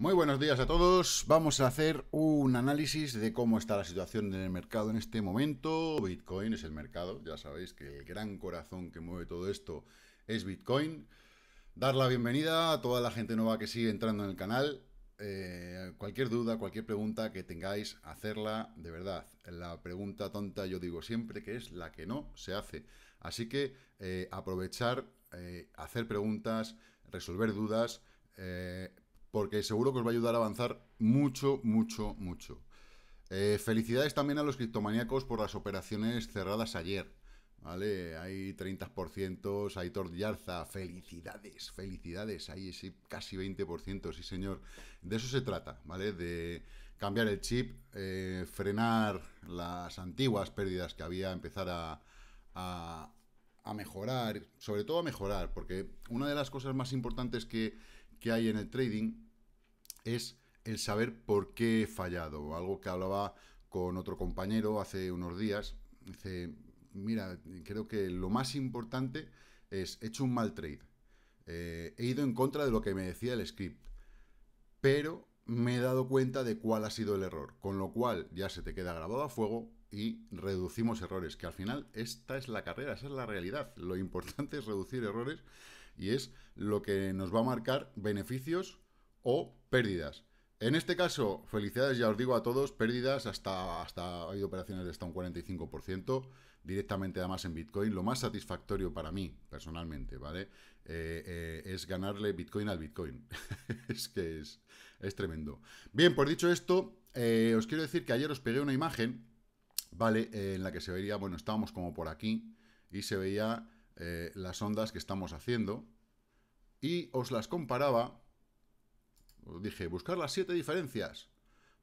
Muy buenos días a todos. Vamos a hacer un análisis de cómo está la situación en el mercado en este momento. Bitcoin es el mercado, ya sabéis que el gran corazón que mueve todo esto es Bitcoin. Dar la bienvenida a toda la gente nueva que sigue entrando en el canal. Eh, cualquier duda, cualquier pregunta que tengáis, hacerla de verdad. La pregunta tonta yo digo siempre que es la que no se hace. Así que eh, aprovechar, eh, hacer preguntas, resolver dudas porque seguro que os va a ayudar a avanzar mucho, mucho, mucho. Eh, felicidades también a los criptomaníacos por las operaciones cerradas ayer. ¿Vale? Hay 30%, hay Yarza, felicidades, felicidades, hay ese casi 20%, sí señor. De eso se trata, ¿vale? De cambiar el chip, eh, frenar las antiguas pérdidas que había, empezar a, a, mejorar, sobre todo a mejorar, porque una de las cosas más importantes que, que hay en el trading es el saber por qué he fallado. Algo que hablaba con otro compañero hace unos días. Dice, mira, creo que lo más importante es, he hecho un mal trade. Eh, he ido en contra de lo que me decía el script. Pero me he dado cuenta de cuál ha sido el error. Con lo cual ya se te queda grabado a fuego y reducimos errores. Que al final esta es la carrera, esa es la realidad. Lo importante es reducir errores y es lo que nos va a marcar beneficios o pérdidas. En este caso, felicidades, ya os digo a todos, pérdidas hasta, hasta habido operaciones de hasta un 45%, directamente además en Bitcoin. Lo más satisfactorio para mí, personalmente, ¿vale? Eh, eh, es ganarle Bitcoin al Bitcoin. es que es, tremendo. Bien, por pues dicho esto, eh, os quiero decir que ayer os pegué una imagen, ¿vale? en la que se veía, bueno, estábamos como por aquí y se veía las ondas que estamos haciendo y os las comparaba dije, buscar las siete diferencias,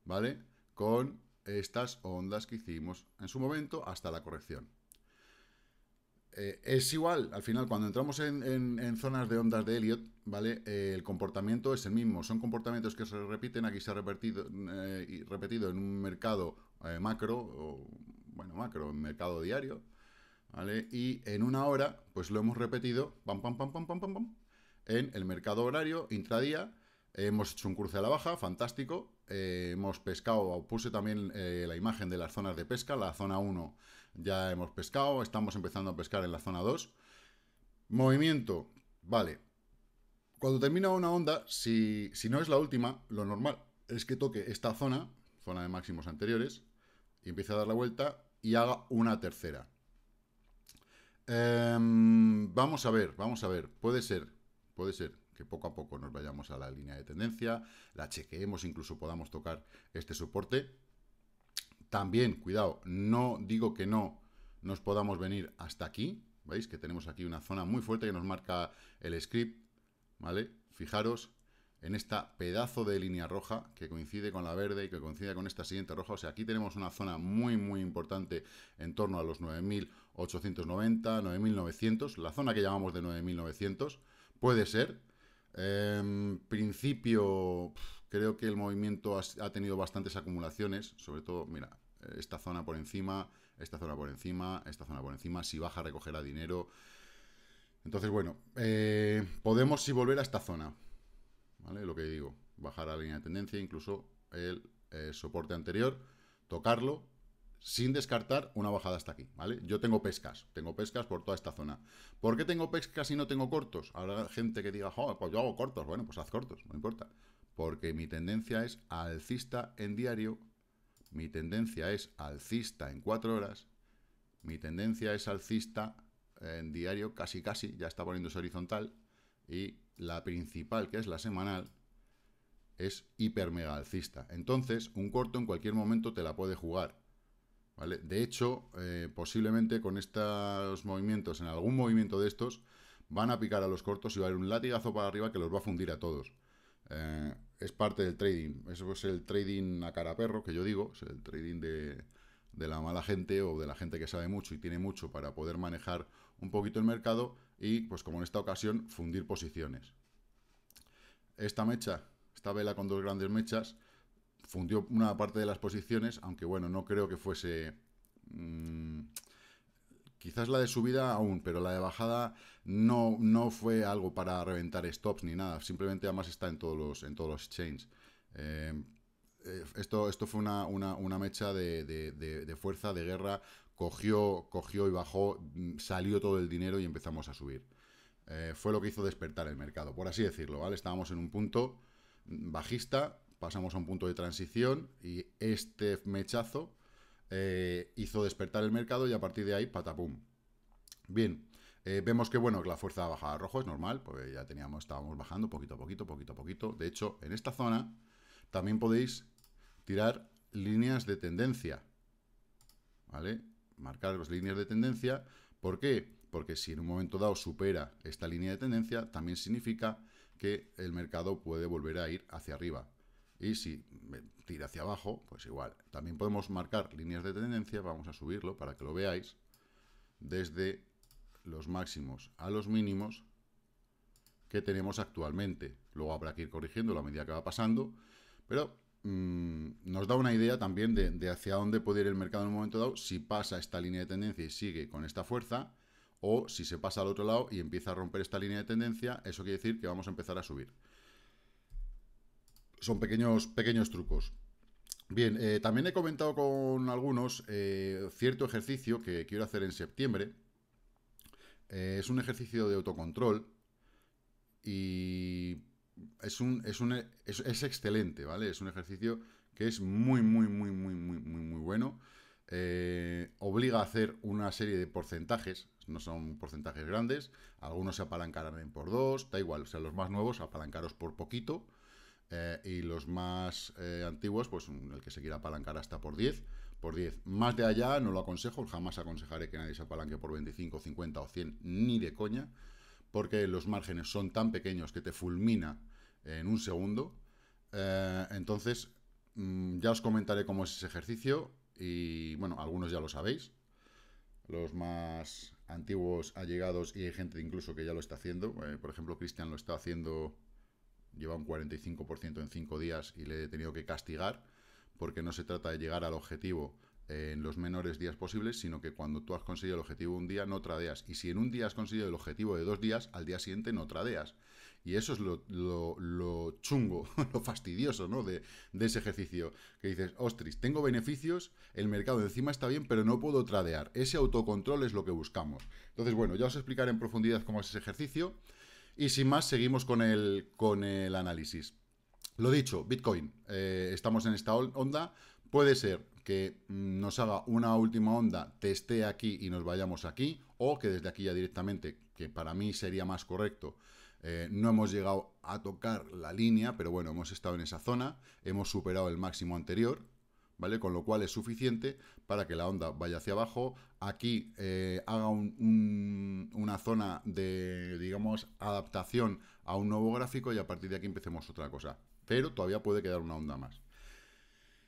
¿vale? Con estas ondas que hicimos en su momento hasta la corrección. Eh, es igual, al final, cuando entramos en, zonas de ondas de Elliot, ¿vale? Eh, el comportamiento es el mismo. Son comportamientos que se repiten. Aquí se ha repetido, eh, repetido en un mercado macro, bueno, macro, en mercado diario, ¿vale? Y en una hora, pues lo hemos repetido, pam, pam, pam, pam, pam, pam, pam, en el mercado horario, intradía, Hemos hecho un cruce a la baja, fantástico. Eh, hemos pescado, puse también eh, la imagen de las zonas de pesca. La zona 1 ya hemos pescado, estamos empezando a pescar en la zona 2. Movimiento, vale. Cuando termina una onda, si, no es la última, lo normal es que toque esta zona, zona de máximos anteriores, y empiece a dar la vuelta y haga una tercera. Em, vamos a ver, vamos a ver. Puede ser, puede ser que poco a poco nos vayamos a la línea de tendencia, la chequeemos, incluso podamos tocar este soporte. También, cuidado, no digo que no nos podamos venir hasta aquí, ¿veis? Que tenemos aquí una zona muy fuerte que nos marca el script, ¿vale? Fijaros en esta pedazo de línea roja que coincide con la verde y que coincide con esta siguiente roja. O sea, aquí tenemos una zona muy, muy importante en torno a los 9.890, 9.900, la zona que llamamos de 9.900. Puede ser en em, principio, creo que el movimiento ha tenido bastantes acumulaciones, sobre todo, mira, esta zona por encima, esta zona por encima, esta zona por encima, si baja recogerá dinero. Entonces, bueno, eh, podemos si volver a esta zona, ¿vale? Lo que digo, bajar a la línea de tendencia, incluso el eh, soporte anterior, tocarlo sin descartar una bajada hasta aquí, ¿vale? Yo tengo pescas, tengo pescas por toda esta zona. ¿Por qué tengo pescas y no tengo cortos? Habrá gente que diga, pues yo hago cortos, bueno, pues haz cortos, no importa. Porque mi tendencia es alcista en diario, mi tendencia es alcista en cuatro horas, mi tendencia es alcista en diario casi casi, ya está poniéndose horizontal, y la principal, que es la semanal, es hiper mega alcista. Entonces, un corto en cualquier momento te la puede jugar de hecho, eh, posiblemente con estos movimientos, en algún movimiento de estos, van a picar a los cortos y va a haber un latigazo para arriba que los va a fundir a todos. Eh, es parte del trading. Eso es el trading a cara perro, que yo digo, es el trading de, de la mala gente o de la gente que sabe mucho y tiene mucho para poder manejar un poquito el mercado y, pues como en esta ocasión, fundir posiciones. Esta mecha, esta vela con dos grandes mechas, fundió una parte de las posiciones, aunque bueno, no creo que fuese... Mm, quizás la de subida aún, pero la de bajada no, no fue algo para reventar stops ni nada. Simplemente además está en todos los, en todos los chains. Eh, eh, esto, esto fue una, mecha de, fuerza, de guerra. Cogió, cogió y bajó, mm, salió todo el dinero y empezamos a subir. Eh, fue lo que hizo despertar el mercado, por así decirlo, ¿vale? Estábamos en un punto mm, bajista pasamos a un punto de transición y este mechazo eh, hizo despertar el mercado y a partir de ahí, patapum. Bien, eh, vemos que bueno, que la fuerza baja a rojo es normal, porque ya teníamos, estábamos bajando poquito a poquito, poquito a poquito. De hecho, en esta zona también podéis tirar líneas de tendencia, ¿vale? Marcar las líneas de tendencia. ¿Por qué? Porque si en un momento dado supera esta línea de tendencia, también significa que el mercado puede volver a ir hacia arriba. Y si me tira hacia abajo, pues igual. También podemos marcar líneas de tendencia, vamos a subirlo para que lo veáis. Desde los máximos a los mínimos que tenemos actualmente. Luego habrá que ir corrigiendo a medida que va pasando, pero mm, nos da una idea también de, hacia dónde puede ir el mercado en un momento dado, si pasa esta línea de tendencia y sigue con esta fuerza, o si se pasa al otro lado y empieza a romper esta línea de tendencia, eso quiere decir que vamos a empezar a subir son pequeños, pequeños trucos. Bien, eh, también he comentado con algunos eh, cierto ejercicio que quiero hacer en septiembre. Eh, es un ejercicio de autocontrol y es, un, es, un, es, excelente, ¿vale? Es un ejercicio que es muy, muy, muy, muy, muy, muy, muy bueno. obliga a hacer una serie de porcentajes, no son porcentajes grandes, algunos se apalancarán en por dos, da igual, sean los más nuevos apalancaros por poquito, eh, y los más eh, antiguos, pues el que se quiera apalancar hasta por 10, por 10. Más de allá no lo aconsejo, jamás aconsejaré que nadie se apalanque por 25, 50 o 100, ni de coña, porque los márgenes son tan pequeños que te fulmina en un segundo. Eh, entonces, mm, ya os comentaré cómo es ese ejercicio y, bueno, algunos ya lo sabéis. Los más antiguos allegados y hay gente incluso que ya lo está haciendo. por ejemplo, Cristian lo está haciendo lleva un 45% en 5 días y le he tenido que castigar, porque no se trata de llegar al objetivo eh, en los menores días posibles, sino que cuando tú has conseguido el objetivo un día no tradeas. Y si en un día has conseguido el objetivo de dos días, al día siguiente no tradeas. Y eso es lo, chungo, lo fastidioso, ¿no? De, ese ejercicio. Que dices, ostris, tengo beneficios, el mercado encima está bien, pero no puedo tradear. Ese autocontrol es lo que buscamos. Entonces, bueno, ya os explicaré en profundidad cómo es ese ejercicio. Y sin más, seguimos con el, con el análisis. Lo dicho, Bitcoin, eh, estamos en esta onda. Puede ser que mm, nos haga una última onda, teste aquí y nos vayamos aquí, o que desde aquí ya directamente, que para mí sería más correcto, eh, no hemos llegado a tocar la línea, pero bueno, hemos estado en esa zona, hemos superado el máximo anterior, ¿vale? Con lo cual es suficiente para que la onda vaya hacia abajo, aquí eh, haga una zona de, digamos, adaptación a un nuevo gráfico y a partir de aquí empecemos otra cosa. Pero todavía puede quedar una onda más.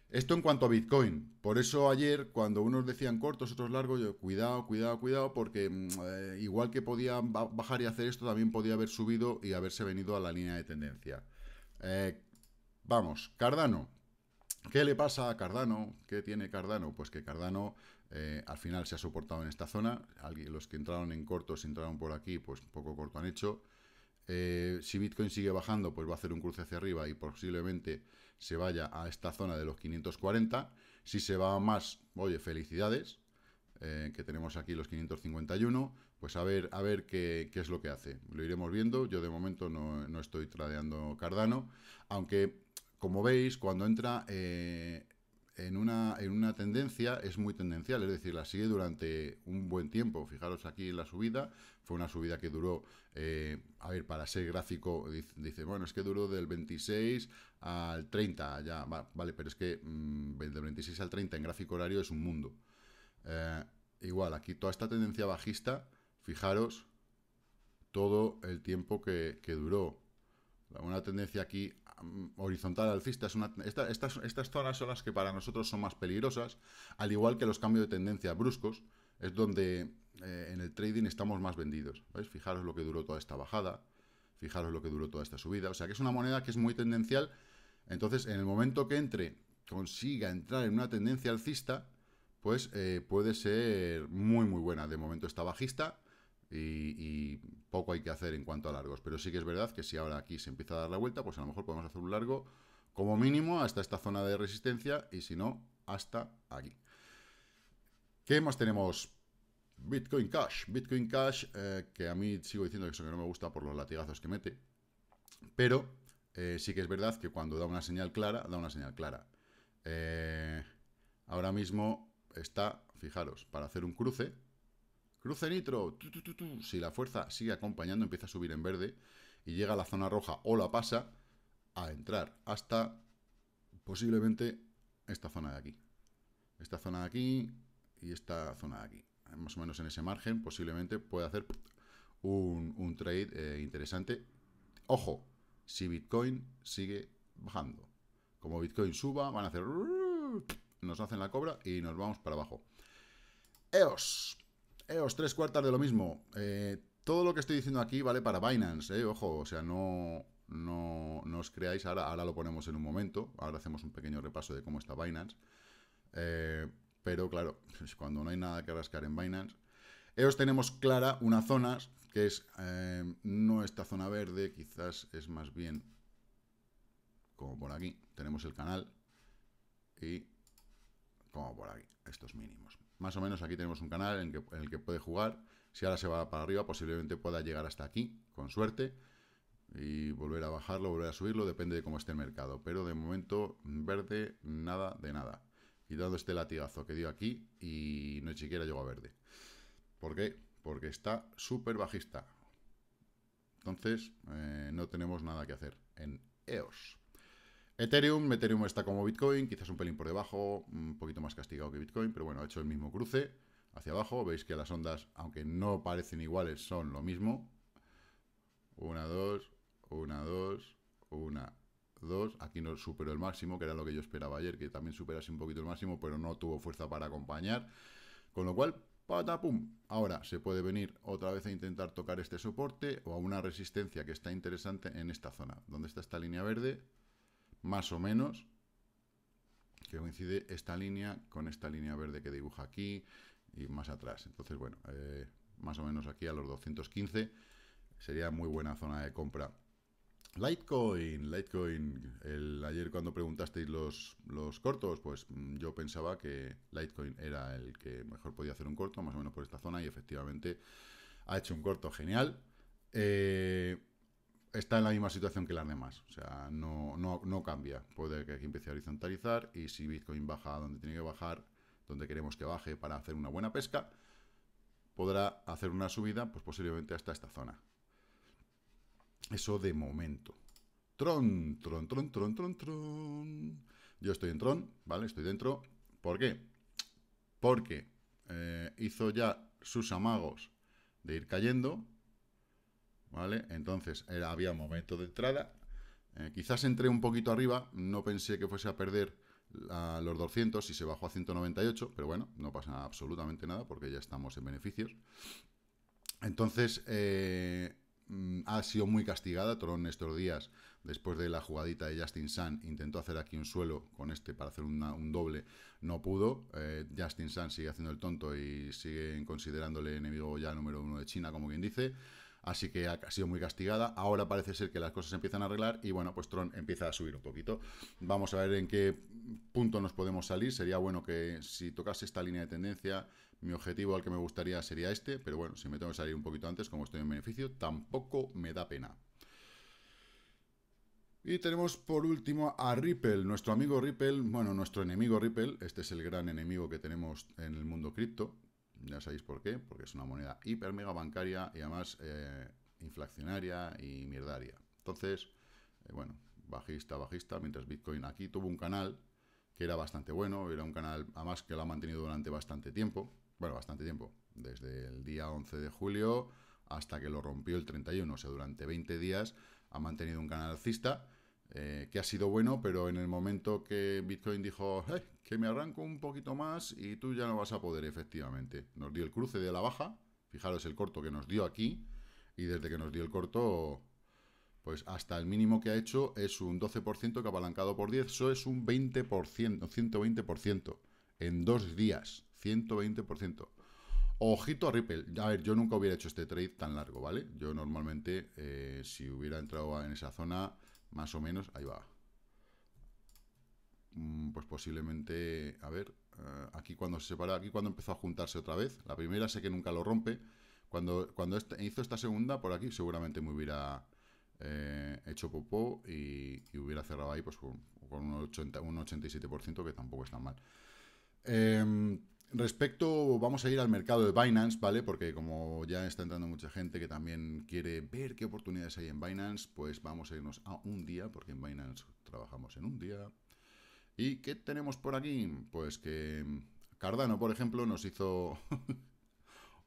Esto en cuanto a Bitcoin. Por eso ayer, cuando unos decían cortos, otros largos, yo, cuidado, cuidado, cuidado, porque mm, eh, igual que podía bajar y hacer esto, también podía haber subido y haberse venido a la línea de tendencia. Eh, vamos, Cardano, ¿Qué le pasa a Cardano? ¿Qué tiene Cardano? Pues que Cardano eh, al final se ha soportado en esta zona. los que entraron en cortos, entraron por aquí, pues poco corto han hecho. Eh, si Bitcoin sigue bajando, pues va a hacer un cruce hacia arriba y posiblemente se vaya a esta zona de los 540. Si se va más, oye, felicidades, eh, que tenemos aquí los 551. Pues a ver, a ver qué, es lo que hace. Lo iremos viendo. Yo de momento no, no estoy tradeando Cardano, aunque como veis, cuando entra eh, en, una, en una tendencia, es muy tendencial, es decir, la sigue durante un buen tiempo. Fijaros aquí en la subida, fue una subida que duró, eh, a ver, para ser gráfico, dice, bueno, es que duró del 26 al 30, ya, vale, pero es que mm, del 26 al 30 en gráfico horario es un mundo. Eh, igual, aquí toda esta tendencia bajista, fijaros todo el tiempo que duró. Una tendencia aquí Mm, horizontal alcista. Es una, estas, estas zonas son las que para nosotros son más peligrosas, al igual que los cambios de tendencia bruscos, es donde eh, en el trading estamos más vendidos. ¿veis? Fijaros lo que duró toda esta bajada, fijaros lo que duró toda esta subida. O sea que es una moneda que es muy tendencial. Entonces, en el momento que entre, consiga entrar en una tendencia alcista, pues eh, puede ser muy, muy buena. De momento está bajista y, poco hay que hacer en cuanto a largos. Pero sí que es verdad que si ahora aquí se empieza a dar la vuelta, pues a lo mejor podemos hacer un largo como mínimo hasta esta zona de resistencia y si no, hasta aquí. ¿Qué más tenemos? Bitcoin Cash. Bitcoin Cash, eh, que a mí sigo diciendo que eso que no me gusta por los latigazos que mete, pero eh, sí que es verdad que cuando da una señal clara, da una señal clara. Eh, ahora mismo está, fijaros, para hacer un cruce, cruce nitro, si la fuerza sigue acompañando, empieza a subir en verde y llega a la zona roja o la pasa a entrar hasta posiblemente esta zona de aquí. Esta zona de aquí y esta zona de aquí. Más o menos en ese margen posiblemente puede hacer un, trade eh, interesante. Ojo, si Bitcoin sigue bajando. Como Bitcoin suba, van a hacer... Nos hacen la cobra y nos vamos para abajo. EOS, EOS tres cuartas de lo mismo. Eh, todo lo que estoy diciendo aquí vale para Binance, eh, ojo, o sea, no, no, os creáis, ahora, ahora lo ponemos en un momento, ahora hacemos un pequeño repaso de cómo está Binance. Eh, pero claro, cuando no hay nada que rascar en Binance. EOS tenemos clara unas zonas, que es eh, no esta zona verde, quizás es más bien como por aquí. Tenemos el canal y como por aquí, estos mínimos. Más o menos aquí tenemos un canal en, el que puede jugar. Si ahora se va para arriba, posiblemente pueda llegar hasta aquí, con suerte. Y volver a bajarlo, volver a subirlo, depende de cómo esté el mercado. Pero de momento, verde, nada de nada. Y dado este latigazo que dio aquí y no siquiera llegó a verde. ¿Por qué? Porque está súper bajista. Entonces, eh, no tenemos nada que hacer en EOS. Ethereum, Ethereum está como Bitcoin, quizás un pelín por debajo, un poquito más castigado que Bitcoin, pero bueno, ha hecho el mismo cruce hacia abajo. Veis que las ondas, aunque no parecen iguales, son lo mismo. Una, dos, una, dos, una, dos. Aquí no superó el máximo, que era lo que yo esperaba ayer, que también superase un poquito el máximo, pero no tuvo fuerza para acompañar. Con lo cual, patapum. Ahora se puede venir otra vez a intentar tocar este soporte o a una resistencia que está interesante en esta zona. donde está esta línea verde? más o menos, que coincide esta línea con esta línea verde que dibuja aquí y más atrás. Entonces, bueno, eh, más o menos aquí a los 215 sería muy buena zona de compra. Litecoin, Litecoin, el, ayer cuando preguntasteis los, cortos, pues mm, yo pensaba que Litecoin era el que mejor podía hacer un corto, más o menos por esta zona, y efectivamente ha hecho un corto genial. Eh, está en la misma situación que las demás. O sea, no, cambia. Puede que empiece a horizontalizar y si Bitcoin baja donde tiene que bajar, donde queremos que baje para hacer una buena pesca, podrá hacer una subida, pues posiblemente hasta esta zona. Eso de momento. Tron, tron, tron, tron, tron, tron. Yo estoy en Tron, ¿vale? Estoy dentro. ¿Por qué? Porque eh, hizo ya sus amagos de ir cayendo, ¿vale? Entonces era, había momento de entrada, eh, quizás entré un poquito arriba, no pensé que fuese a perder a los 200 y se bajó a 198, pero bueno, no pasa absolutamente nada porque ya estamos en beneficios. Entonces, eh, mm, ha sido muy castigada. Tron estos días, después de la jugadita de Justin Sun, intentó hacer aquí un suelo con este para hacer un doble, no pudo. Eh, Justin Sun sigue haciendo el tonto y siguen considerándole enemigo ya número uno de China, como quien dice así que ha sido muy castigada. Ahora parece ser que las cosas se empiezan a arreglar y bueno, pues Tron empieza a subir un poquito. Vamos a ver en qué punto nos podemos salir. Sería bueno que si tocase esta línea de tendencia, mi objetivo al que me gustaría sería este, pero bueno, si me tengo que salir un poquito antes, como estoy en beneficio, tampoco me da pena. Y tenemos por último a Ripple, nuestro amigo Ripple, bueno, nuestro enemigo Ripple, este es el gran enemigo que tenemos en el mundo cripto, ya sabéis por qué, porque es una moneda hiper mega bancaria y además eh, inflacionaria y mierdaria. Entonces, eh, bueno, bajista, bajista, mientras Bitcoin aquí tuvo un canal que era bastante bueno, era un canal además que lo ha mantenido durante bastante tiempo, bueno, bastante tiempo, desde el día 11 de julio hasta que lo rompió el 31, o sea, durante 20 días ha mantenido un canal alcista eh, que ha sido bueno, pero en el momento que Bitcoin dijo eh, que me arranco un poquito más y tú ya no vas a poder, efectivamente. Nos dio el cruce de la baja, fijaros el corto que nos dio aquí, y desde que nos dio el corto, pues hasta el mínimo que ha hecho es un 12% que ha apalancado por 10, eso es un 20%, 120% en dos días, 120%. Ojito a Ripple. A ver, yo nunca hubiera hecho este trade tan largo, ¿vale? Yo normalmente, eh, si hubiera entrado en esa zona, más o menos, ahí va. Mm, pues posiblemente, a ver, eh, aquí cuando se separa, aquí cuando empezó a juntarse otra vez. La primera sé que nunca lo rompe. Cuando, cuando este, hizo esta segunda, por aquí seguramente me hubiera eh, hecho popó y, hubiera cerrado ahí pues con, un, 87%, que tampoco está mal. Em, Respecto, vamos a ir al mercado de Binance, ¿vale? Porque como ya está entrando mucha gente que también quiere ver qué oportunidades hay en Binance, pues vamos a irnos a un día, porque en Binance trabajamos en un día. ¿Y qué tenemos por aquí? Pues que Cardano, por ejemplo, nos hizo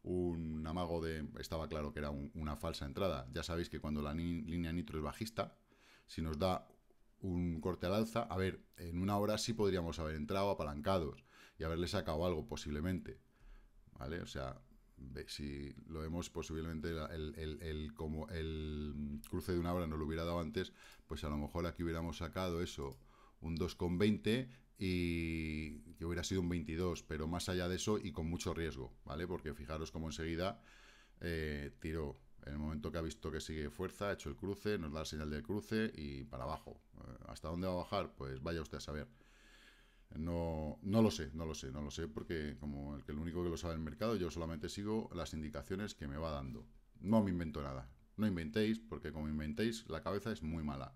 un amago de... Estaba claro que era una falsa entrada. Ya sabéis que cuando la línea nitro es bajista, si nos da un corte al alza, a ver, en una hora sí podríamos haber entrado apalancados y haberle sacado algo posiblemente, ¿vale? O sea, si lo vemos posiblemente el, como el cruce de una hora no lo hubiera dado antes, pues a lo mejor aquí hubiéramos sacado eso, un 2,20 y que hubiera sido un 22, pero más allá de eso y con mucho riesgo, ¿vale? Porque fijaros como enseguida tiro eh, tiró, en el momento que ha visto que sigue fuerza, ha hecho el cruce, nos da la señal del cruce y para abajo. Eh, ¿Hasta dónde va a bajar? Pues vaya usted a saber. No, no lo sé, no lo sé, no lo sé, porque como el, único que lo sabe el mercado, yo solamente sigo las indicaciones que me va dando. No me invento nada. No inventéis, porque como inventéis, la cabeza es muy mala.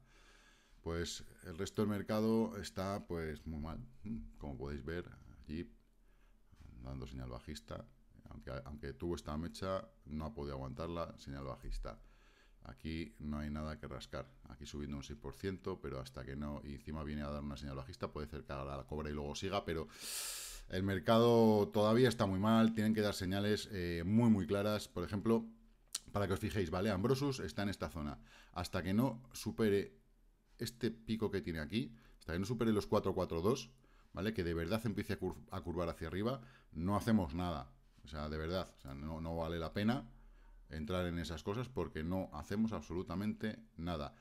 Pues el resto del mercado está pues muy mal. Mm, como podéis ver, allí dando señal bajista. Aunque, aunque tuvo esta mecha, no ha podido la señal bajista. Aquí no hay nada que rascar. Aquí subiendo un 6%, pero hasta que no... encima viene a dar una señal bajista. Puede ser que haga la cobra y luego siga, pero... El mercado todavía está muy mal. Tienen que dar señales eh, muy, muy claras. Por ejemplo, para que os fijéis, ¿vale? Ambrosus está en esta zona. Hasta que no supere este pico que tiene aquí, hasta que no supere los 442, ¿vale? Que de verdad empiece a, curvar hacia arriba, no hacemos nada. O sea, de verdad, o sea, no vale la pena entrar en esas cosas porque no hacemos absolutamente nada.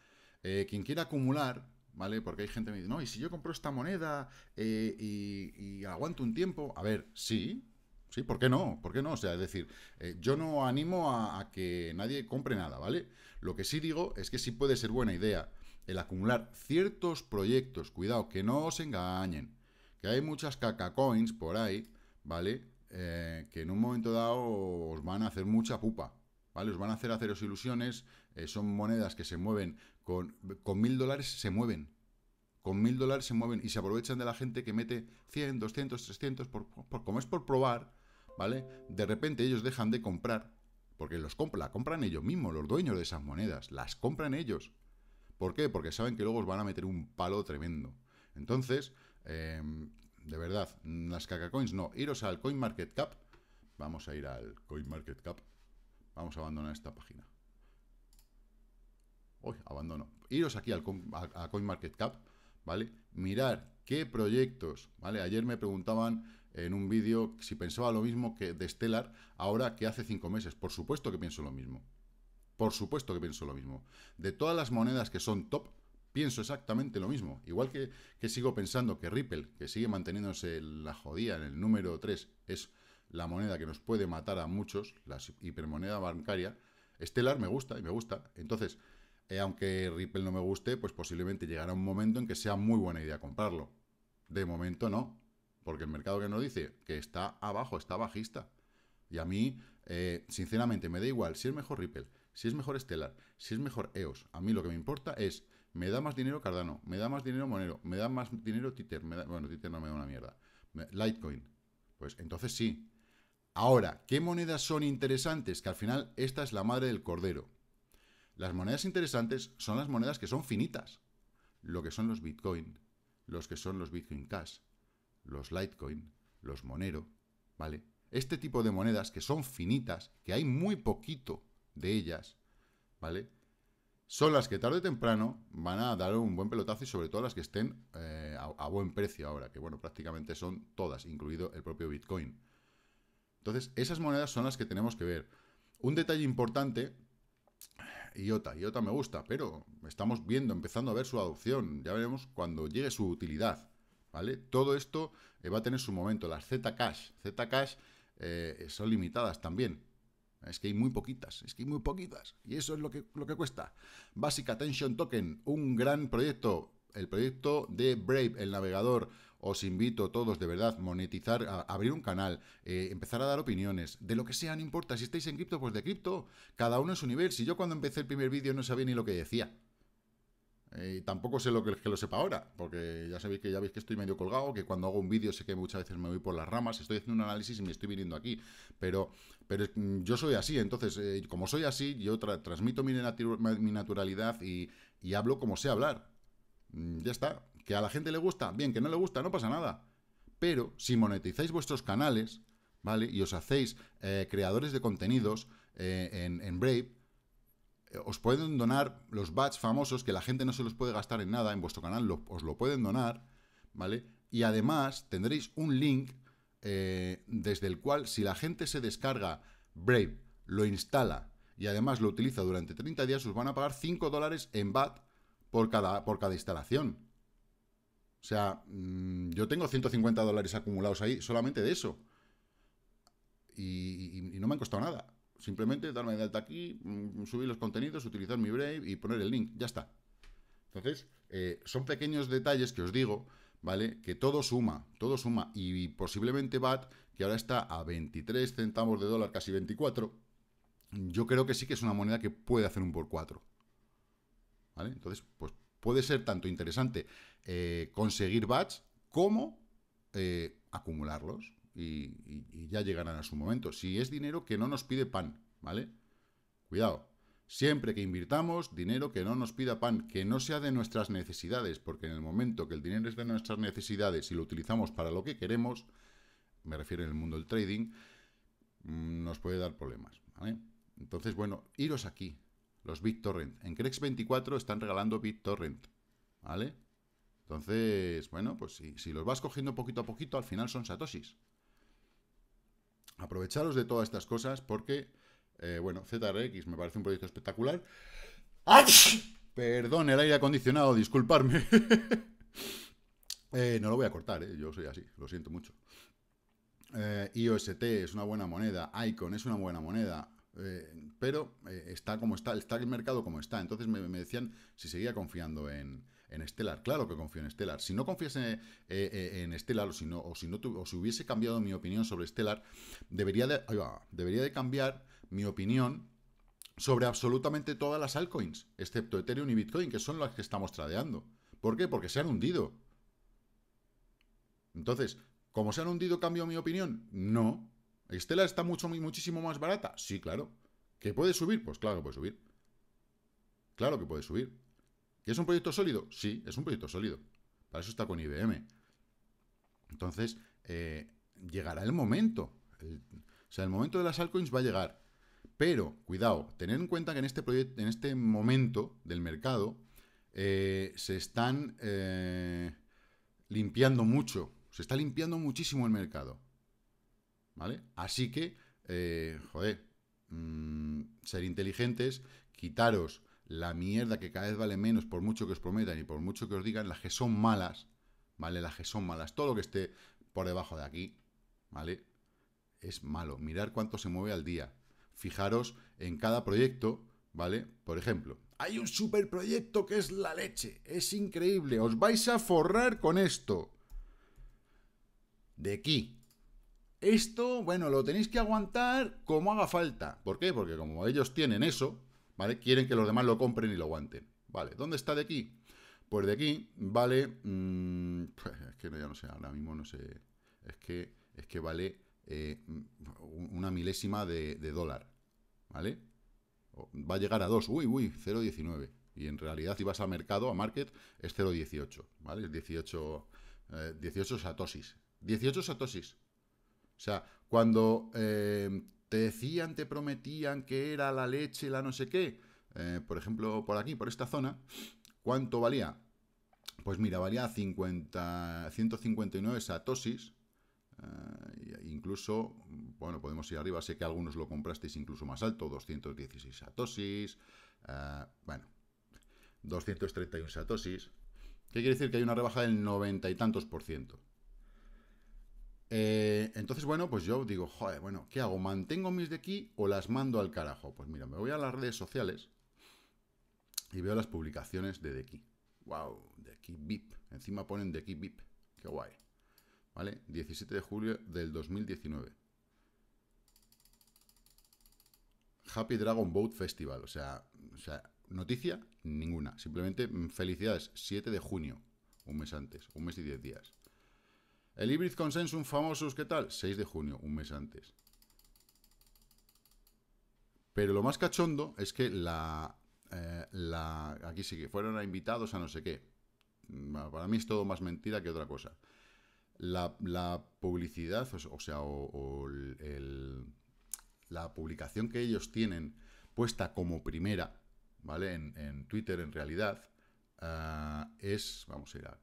Eh, quien quiera acumular, ¿vale? Porque hay gente que me dice, no, y si yo compro esta moneda eh, y, aguanto un tiempo, a ver, sí, sí, ¿por qué no? ¿Por qué no? O sea, es decir, eh, yo no animo a, que nadie compre nada, ¿vale? Lo que sí digo es que sí puede ser buena idea el acumular ciertos proyectos, cuidado, que no os engañen, que hay muchas caca coins por ahí, ¿vale? que en un momento dado os van a hacer mucha pupa, ¿vale? Os van a hacer haceros ilusiones, eh, son monedas que se mueven, con mil dólares se mueven, con mil dólares se mueven y se aprovechan de la gente que mete 100, 200, 300, por, como es por probar, ¿vale? De repente ellos dejan de comprar, porque los la compran ellos mismos, los dueños de esas monedas, las compran ellos. ¿Por qué? Porque saben que luego os van a meter un palo tremendo. Entonces, em, de verdad, las caca coins no, iros al CoinMarketCap, vamos a ir al CoinMarketCap, Vamos a abandonar esta página. Uy, abandono. Iros aquí al, a, CoinMarketCap, ¿vale? Mirar qué proyectos, ¿vale? Ayer me preguntaban en un vídeo si pensaba lo mismo que de Stellar ahora que hace cinco meses. Por supuesto que pienso lo mismo. Por supuesto que pienso lo mismo. De todas las monedas que son top, pienso exactamente lo mismo. Igual que, que sigo pensando que Ripple, que sigue manteniéndose la jodía en el número 3, es la moneda que nos puede matar a muchos, la hipermoneda bancaria. Stellar me gusta y me gusta. Entonces, eh, aunque Ripple no me guste, pues posiblemente llegará un momento en que sea muy buena idea comprarlo. De momento no, porque el mercado que nos dice que está abajo, está bajista. Y a mí, eh, sinceramente, me da igual si es mejor Ripple, si es mejor Stellar, si es mejor EOS. A mí lo que me importa es, me da más dinero Cardano, me da más dinero Monero, me da más dinero Tether, me da, bueno, Tether no me da una mierda, Litecoin. Pues entonces sí, Ahora, ¿qué monedas son interesantes? Que al final esta es la madre del cordero. Las monedas interesantes son las monedas que son finitas. Lo que son los Bitcoin, los que son los Bitcoin Cash, los Litecoin, los Monero, ¿vale? Este tipo de monedas que son finitas, que hay muy poquito de ellas, ¿vale? Son las que tarde o temprano van a dar un buen pelotazo y sobre todo las que estén eh, a buen precio ahora, que bueno, prácticamente son todas, incluido el propio Bitcoin. Entonces, esas monedas son las que tenemos que ver. Un detalle importante, IOTA, IOTA me gusta, pero estamos viendo, empezando a ver su adopción, ya veremos cuando llegue su utilidad, ¿vale? Todo esto eh, va a tener su momento, las Zcash, Zcash eh, son limitadas también, es que hay muy poquitas, es que hay muy poquitas, y eso es lo que, lo que cuesta. Basic Attention Token, un gran proyecto, el proyecto de Brave, el navegador os invito todos de verdad, monetizar, a, abrir un canal, eh, empezar a dar opiniones, de lo que sea, no importa, si estáis en cripto, pues de cripto, cada uno en su nivel. Si yo cuando empecé el primer vídeo no sabía ni lo que decía. Eh, tampoco sé lo que, que, lo sepa ahora, porque ya sabéis que ya veis que estoy medio colgado, que cuando hago un vídeo sé que muchas veces me voy por las ramas, estoy haciendo un análisis y me estoy viniendo aquí, pero, pero mm, yo soy así, entonces eh, como soy así, yo transmito mi, naturalidad y hablo como sé hablar. Mm, ya está, que a la gente le gusta, bien, que no le gusta, no pasa nada. Pero si monetizáis vuestros canales, ¿vale? Y os hacéis eh, creadores de contenidos eh, en, Brave, eh, os pueden donar los BATs famosos que la gente no se los puede gastar en nada en vuestro canal, os lo pueden donar, ¿vale? Y además tendréis un link desde el cual si la gente se descarga Brave, lo instala y además lo utiliza durante 30 días, os van a pagar 5 dólares en BAT por cada, por cada instalación. O sea, mm, yo tengo 150 dólares acumulados ahí solamente de eso. Y, no me han costado nada. Simplemente darme de alta aquí, mm, subir los contenidos, utilizar mi Brave y poner el link. Ya está. Entonces, eh, son pequeños detalles que os digo, ¿vale? Que todo suma, todo suma. Y posiblemente BAT, que ahora está a 23 centavos de dólar, casi 24, yo creo que sí que es una moneda que puede hacer un por 4. ¿Vale? Entonces, pues puede ser tanto interesante eh, conseguir bats como eh, acumularlos y, ya llegarán a su momento. Si es dinero que no nos pide pan, ¿vale? Cuidado. Siempre que invirtamos dinero que no nos pida pan, que no sea de nuestras necesidades, porque en el momento que el dinero es de nuestras necesidades y lo utilizamos para lo que queremos, me refiero en el mundo del trading, mm, nos puede dar problemas, Entonces, bueno, iros aquí, los BitTorrent. En Crex24 están regalando BitTorrent, ¿vale? Entonces, bueno, pues si, los vas cogiendo poquito a poquito, al final son satoshis. Aprovecharos de todas estas cosas porque, eh, bueno, ZRX me parece un proyecto espectacular. Perdón, el aire acondicionado, disculparme. Eh, no lo voy a cortar, eh, yo soy así, lo siento mucho. IOST es una buena moneda, Icon es una buena moneda, eh, pero eh, está como está, está el mercado como está. Entonces me, decían si seguía confiando en, en, Stellar. Claro que confío en Stellar. Si no confiase eh, en Stellar o si no, o si no hubiese cambiado mi opinión sobre Stellar, debería de, debería de cambiar mi opinión sobre absolutamente todas las altcoins, excepto Ethereum y Bitcoin, que son las que estamos tradeando. ¿Por qué? Porque se han hundido. Entonces, ¿como se han hundido cambio mi opinión? No, ¿Estela está mucho, muchísimo más barata? Sí, claro. ¿Que puede subir? Pues claro que puede subir. Claro que puede subir. ¿Que es un proyecto sólido? Sí, es un proyecto sólido. Para eso está con IBM. Entonces, eh, llegará el momento. o sea, el momento de las altcoins va a llegar. Pero, cuidado, tener en cuenta que en este, proyecto, en este momento del mercado eh, se están eh, limpiando mucho. Se está limpiando muchísimo el mercado. ¿vale? Así que, eh, joder, mm, ser inteligentes, quitaros la mierda que cada vez vale menos por mucho que os prometan y por mucho que os digan, las que son malas, ¿vale? Las que son malas, todo lo que esté por debajo de aquí, ¿vale? Es malo. Mirar cuánto se mueve al día. Fijaros en cada proyecto, ¿vale? Por ejemplo, hay un super proyecto que es la leche. Es increíble. Os vais a forrar con esto. De aquí esto, bueno, lo tenéis que aguantar como haga falta. ¿Por qué? Porque como ellos tienen eso, ¿vale? Quieren que los demás lo compren y lo aguanten. Vale, ¿dónde está de aquí? Pues de aquí, vale... Mm, pues es que ya no sé, ahora mismo no sé... Es que, es que vale eh, mm, una milésima de, dólar, ¿vale? Va a llegar a 2, uy, uy, 0,19. Y en realidad, si vas al mercado, a market, es 0,18, ¿vale? Es 18, 18 satosis. 18 satosis. O sea, cuando eh, te decían, te prometían que era la leche, la no sé qué, eh, por ejemplo, por aquí, por esta zona, ¿cuánto valía? Pues mira, valía 50, 159 satosis, eh, e incluso, bueno, podemos ir arriba, sé que algunos lo comprasteis incluso más alto, 216 satosis, bueno, 231 satosis, ¿Qué quiere decir que hay una rebaja del noventa y tantos por ciento. Eh, entonces, bueno, pues yo digo, joder, bueno, ¿qué hago? ¿Mantengo mis de aquí o las mando al carajo? Pues mira, me voy a las redes sociales y veo las publicaciones de aquí. ¡Wow! aquí VIP. Encima ponen aquí VIP. ¡Qué guay! ¿Vale? 17 de julio del 2019. Happy Dragon Boat Festival. O sea, o sea, noticia ninguna. Simplemente mm, felicidades. 7 de junio. Un mes antes. Un mes y 10 días. El Hybrid Consensus, famosos, ¿qué tal? 6 de junio, un mes antes. Pero lo más cachondo es que la, eh, la... Aquí sí que fueron invitados a no sé qué. Mm, para mí es todo más mentira que otra cosa. La, publicidad, o, sea, o, la publicación que ellos tienen puesta como primera, ¿vale? En, Twitter, en realidad, ah, es... Vamos a ir a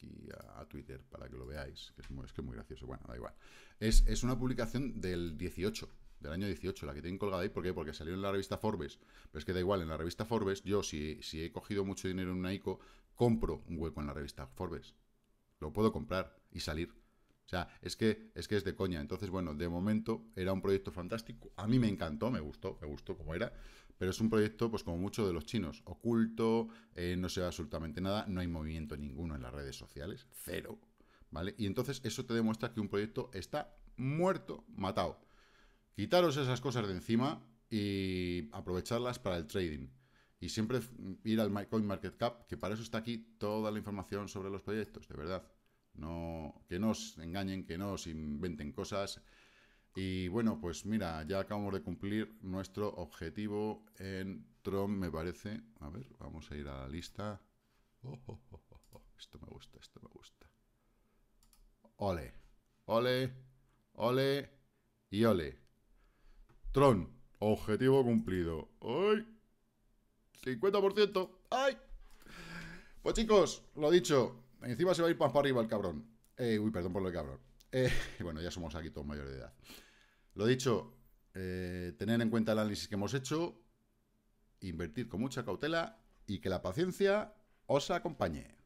aquí a, Twitter para que lo veáis, que es muy, que es muy gracioso, bueno, da igual. Es, una publicación del 18, del año 18, la que tengo colgada ahí, ¿por qué? Porque salió en la revista Forbes, pero es que da igual, en la revista Forbes, yo si, si he cogido mucho dinero en una ICO, compro un hueco en la revista Forbes, lo puedo comprar y salir. O sea, es que, es que es de coña. Entonces, bueno, de momento era un proyecto fantástico. A mí me encantó, me gustó, me gustó como era pero es un proyecto, pues como mucho de los chinos, oculto, eh, no se ve absolutamente nada, no hay movimiento ninguno en las redes sociales, cero, ¿vale? Y entonces eso te demuestra que un proyecto está muerto, matado. Quitaros esas cosas de encima y aprovecharlas para el trading. Y siempre ir al CoinMarketCap, que para eso está aquí toda la información sobre los proyectos, de verdad. No, que no os engañen, que no os inventen cosas, y bueno, pues mira, ya acabamos de cumplir nuestro objetivo en Tron, me parece. A ver, vamos a ir a la lista. Oh, oh, oh, esto me gusta, esto me gusta. Ole, ole, ole y ole. Tron, objetivo cumplido. ¡Ay! 50%. ¡Ay! Pues chicos, lo dicho, encima se va a ir para arriba el cabrón. Eh, uy, perdón por lo de cabrón. Eh, bueno, ya somos aquí todos mayores de edad. Lo dicho, eh, tener en cuenta el análisis que hemos hecho, invertir con mucha cautela y que la paciencia os acompañe.